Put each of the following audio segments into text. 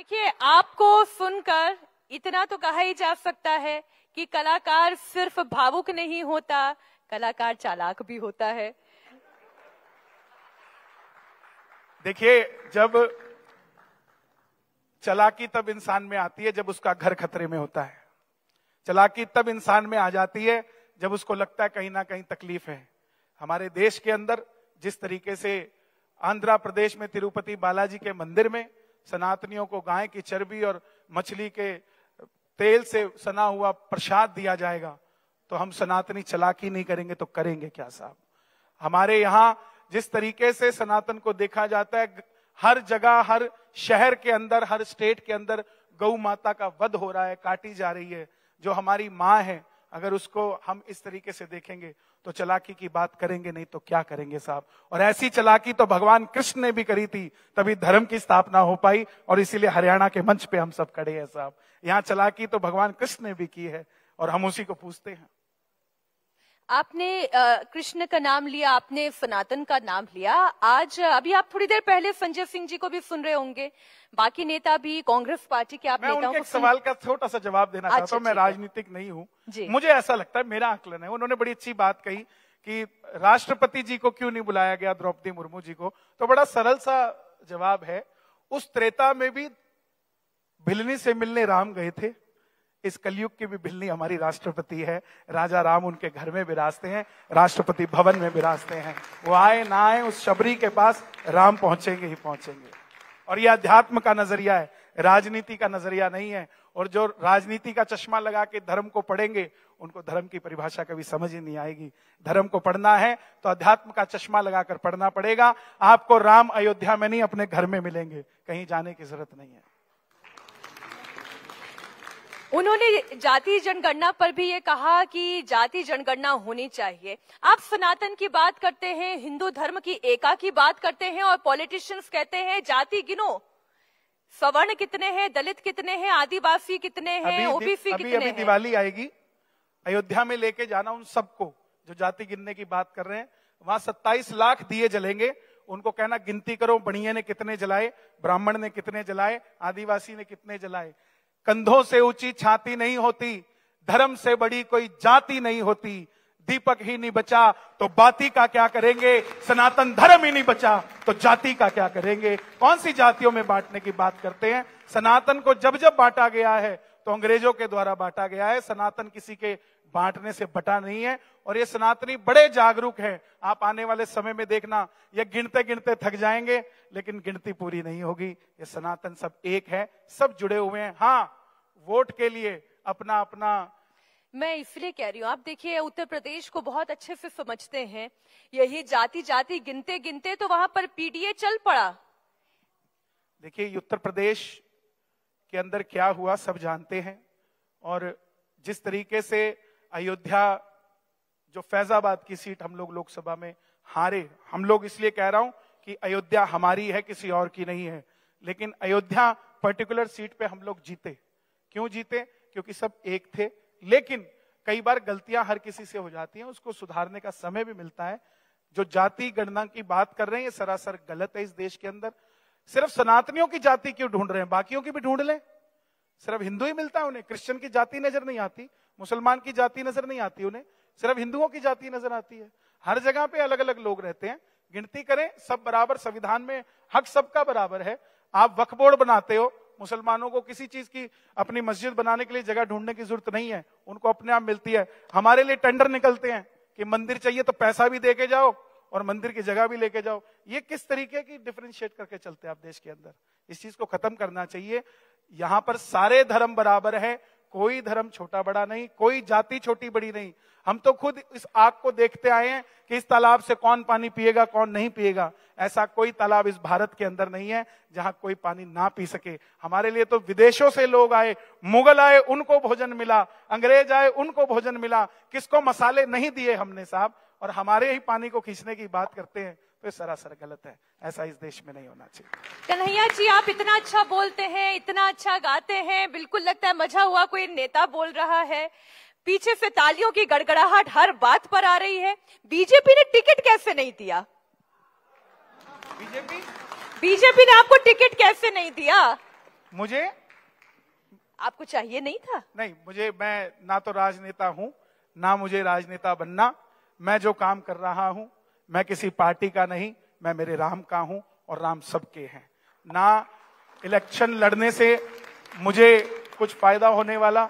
देखिए आपको सुनकर इतना तो कहा ही जा सकता है कि कलाकार सिर्फ भावुक नहीं होता कलाकार चालाक भी होता है देखिए जब चलाकी तब इंसान में आती है जब उसका घर खतरे में होता है चलाकी तब इंसान में आ जाती है जब उसको लगता है कहीं ना कहीं तकलीफ है हमारे देश के अंदर जिस तरीके से आंध्र प्रदेश में तिरुपति बालाजी के मंदिर में सनातनियों को गाय की चर्बी और मछली के तेल से सना हुआ प्रसाद दिया जाएगा तो हम सनातनी चलाकी नहीं करेंगे तो करेंगे क्या साहब हमारे यहाँ जिस तरीके से सनातन को देखा जाता है हर जगह हर शहर के अंदर हर स्टेट के अंदर गौ माता का वध हो रहा है काटी जा रही है जो हमारी माँ है अगर उसको हम इस तरीके से देखेंगे तो चलाकी की बात करेंगे नहीं तो क्या करेंगे साहब और ऐसी चलाकी तो भगवान कृष्ण ने भी करी थी तभी धर्म की स्थापना हो पाई और इसीलिए हरियाणा के मंच पे हम सब खड़े हैं साहब यहाँ चलाकी तो भगवान कृष्ण ने भी की है और हम उसी को पूछते हैं आपने कृष्ण का नाम लिया आपने सनातन का नाम लिया आज अभी आप थोड़ी देर पहले संजय सिंह जी को भी सुन रहे होंगे बाकी नेता भी कांग्रेस पार्टी के आप मैं नेताओं को सवाल का छोटा सा जवाब देना अच्छा, चाहता हूँ मैं राजनीतिक नहीं हूँ मुझे ऐसा लगता है मेरा आकलन है उन्होंने बड़ी अच्छी बात कही कि राष्ट्रपति जी को क्यों नहीं बुलाया गया द्रौपदी मुर्मू जी को तो बड़ा सरल सा जवाब है उस त्रेता में भी भिलनी से मिलने राम गए थे इस कलयुग की भी बिल्ली हमारी राष्ट्रपति है राजा राम उनके घर में विराजते हैं राष्ट्रपति भवन में विराजते हैं वो आए ना आए उस शबरी के पास राम पहुंचेंगे ही पहुंचेंगे और यह अध्यात्म का नजरिया है राजनीति का नजरिया नहीं है और जो राजनीति का चश्मा लगा के धर्म को पढ़ेंगे उनको धर्म की परिभाषा कभी समझ ही नहीं आएगी धर्म को पढ़ना है तो अध्यात्म का चश्मा लगाकर पढ़ना पड़ेगा आपको राम अयोध्या में नहीं अपने घर में मिलेंगे कहीं जाने की जरूरत नहीं है उन्होंने जाति जनगणना पर भी ये कहा कि जाति जनगणना होनी चाहिए आप सनातन की बात करते हैं हिंदू धर्म की एका की बात करते हैं और पॉलिटिशियंस कहते हैं जाति गिनो सवर्ण कितने हैं दलित कितने हैं आदिवासी कितने हैं ओबीसी कितने अभी, दिवाली आएगी अयोध्या में लेके जाना उन सबको जो जाति गिनने की बात कर रहे हैं वहां सत्ताईस लाख दिए जलेंगे उनको कहना गिनती करो बढ़िया ने कितने जलाए ब्राह्मण ने कितने जलाए आदिवासी ने कितने जलाए कंधों से ऊंची छाती नहीं होती धर्म से बड़ी कोई जाति नहीं होती दीपक ही नहीं बचा तो बाती का क्या करेंगे सनातन धर्म ही नहीं बचा तो जाति का क्या करेंगे कौन सी जातियों में बांटने की बात करते हैं सनातन को जब जब बांटा गया है तो अंग्रेजों के द्वारा बांटा गया है सनातन किसी के बांटने से बटा नहीं है और ये सनातनी बड़े जागरूक हैं आप आने वाले समय में देखना ये गिनते गिनते थक जाएंगे लेकिन गिनती पूरी नहीं होगी ये सनातन सब एक है सब जुड़े हुए हैं हाँ वोट के लिए अपना अपना मैं इसलिए कह रही हूँ आप देखिए उत्तर प्रदेश को बहुत अच्छे से समझते हैं यही जाति जाति गिनते गिनते तो वहां पर पीडीए चल पड़ा देखिए उत्तर प्रदेश के अंदर क्या हुआ सब जानते हैं और जिस तरीके से अयोध्या जो फैजाबाद की सीट हम लोग लोकसभा में हारे हम लोग इसलिए कह रहा हूं कि अयोध्या हमारी है किसी और की नहीं है लेकिन अयोध्या पर्टिकुलर सीट पे हम लोग जीते क्यों जीते क्योंकि सब एक थे लेकिन कई बार गलतियां हर किसी से हो जाती हैं उसको सुधारने का समय भी मिलता है जो जाति गणना की बात कर रहे हैं ये सरासर गलत है इस देश के अंदर सिर्फ सनातनियों की जाति क्यों ढूंढ रहे हैं बाकियों की भी ढूंढ लें सिर्फ हिंदू ही मिलता है उन्हें क्रिश्चियन की जाति नजर नहीं आती मुसलमान की जाति नजर नहीं आती उन्हें सिर्फ हिंदुओं की जाति नजर आती है हर जगह पे अलग अलग लोग रहते हैं गिनती करें सब बराबर संविधान में हक सबका बराबर है आप वक्फ बोर्ड बनाते हो मुसलमानों को किसी चीज की अपनी मस्जिद बनाने के लिए जगह ढूंढने की जरूरत नहीं है उनको अपने आप मिलती है हमारे लिए टेंडर निकलते हैं कि मंदिर चाहिए तो पैसा भी दे के जाओ और मंदिर की जगह भी लेके जाओ ये किस तरीके की डिफ्रेंशिएट करके चलते हैं आप देश के अंदर इस चीज को खत्म करना चाहिए यहां पर सारे धर्म बराबर है कोई धर्म छोटा बड़ा नहीं कोई जाति छोटी बड़ी नहीं हम तो खुद इस आग को देखते आए हैं कि इस तालाब से कौन पानी पिएगा कौन नहीं पिएगा ऐसा कोई तालाब इस भारत के अंदर नहीं है जहां कोई पानी ना पी सके हमारे लिए तो विदेशों से लोग आए मुगल आए उनको भोजन मिला अंग्रेज आए उनको भोजन मिला किसको मसाले नहीं दिए हमने साहब और हमारे ही पानी को खींचने की बात करते हैं तो ये सरासर गलत है ऐसा इस देश में नहीं होना चाहिए कन्हैया जी आप इतना अच्छा बोलते हैं इतना अच्छा गाते हैं बिल्कुल लगता है मजा हुआ कोई नेता बोल रहा है पीछे से तालियों की गड़गड़ाहट हर बात पर आ रही है बीजेपी ने टिकट कैसे नहीं दिया बीजेपी बीजेपी ने आपको टिकट कैसे नहीं दिया मुझे आपको चाहिए नहीं था नहीं मुझे मैं ना तो राजनेता हूँ ना मुझे राजनेता बनना मैं जो काम कर रहा हूँ मैं किसी पार्टी का नहीं मैं मेरे राम का हूं और राम सबके हैं ना इलेक्शन लड़ने से मुझे कुछ फायदा होने वाला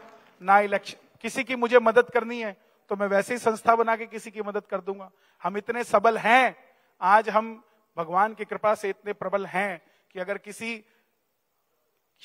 ना इलेक्शन किसी की मुझे मदद करनी है तो मैं वैसे ही संस्था बना के किसी की मदद कर दूंगा हम इतने सबल हैं आज हम भगवान की कृपा से इतने प्रबल हैं कि अगर किसी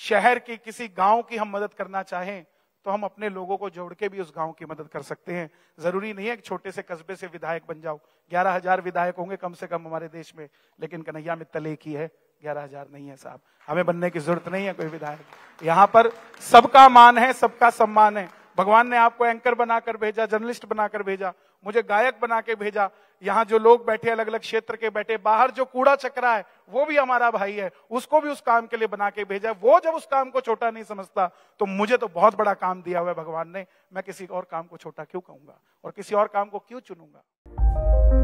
शहर की किसी गांव की हम मदद करना चाहें तो हम अपने लोगों को जोड़ के भी उस गांव की मदद कर सकते हैं जरूरी नहीं है कि छोटे से कस्बे से विधायक बन जाओ ग्यारह हजार विधायक होंगे कम से कम हमारे देश में लेकिन कन्हैया मित्तल एक ही है ग्यारह हजार नहीं है साहब हमें बनने की जरूरत नहीं है कोई विधायक यहाँ पर सबका मान है सबका सम्मान है भगवान ने आपको एंकर बनाकर भेजा जर्नलिस्ट बनाकर भेजा मुझे गायक बना के भेजा यहाँ जो लोग बैठे अलग अलग क्षेत्र के बैठे बाहर जो कूड़ा चकरा है वो भी हमारा भाई है उसको भी उस काम के लिए बना के भेजा वो जब उस काम को छोटा नहीं समझता तो मुझे तो बहुत बड़ा काम दिया हुआ है भगवान ने मैं किसी और काम को छोटा क्यों कहूंगा और किसी और काम को क्यों चुनूंगा